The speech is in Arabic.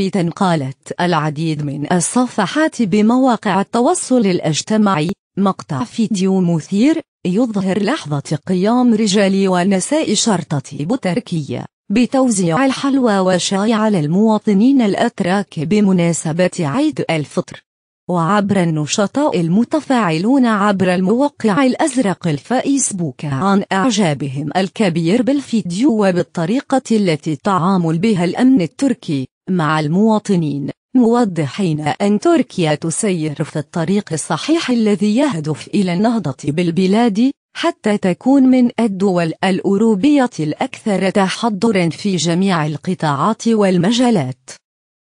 لافتا قالت العديد من الصفحات بمواقع التواصل الاجتماعي مقطع فيديو مثير يظهر لحظة قيام رجال ونساء شرطة بوتركية بتوزيع الحلوى والشاي على المواطنين الأتراك بمناسبة عيد الفطر وعبر النشطاء المتفاعلون عبر الموقع الأزرق الفيسبوك عن إعجابهم الكبير بالفيديو وبالطريقة التي تعامل بها الأمن التركي مع المواطنين موضحين أن تركيا تسير في الطريق الصحيح الذي يهدف إلى النهضة بالبلاد حتى تكون من الدول الأوروبية الأكثر تحضرا في جميع القطاعات والمجالات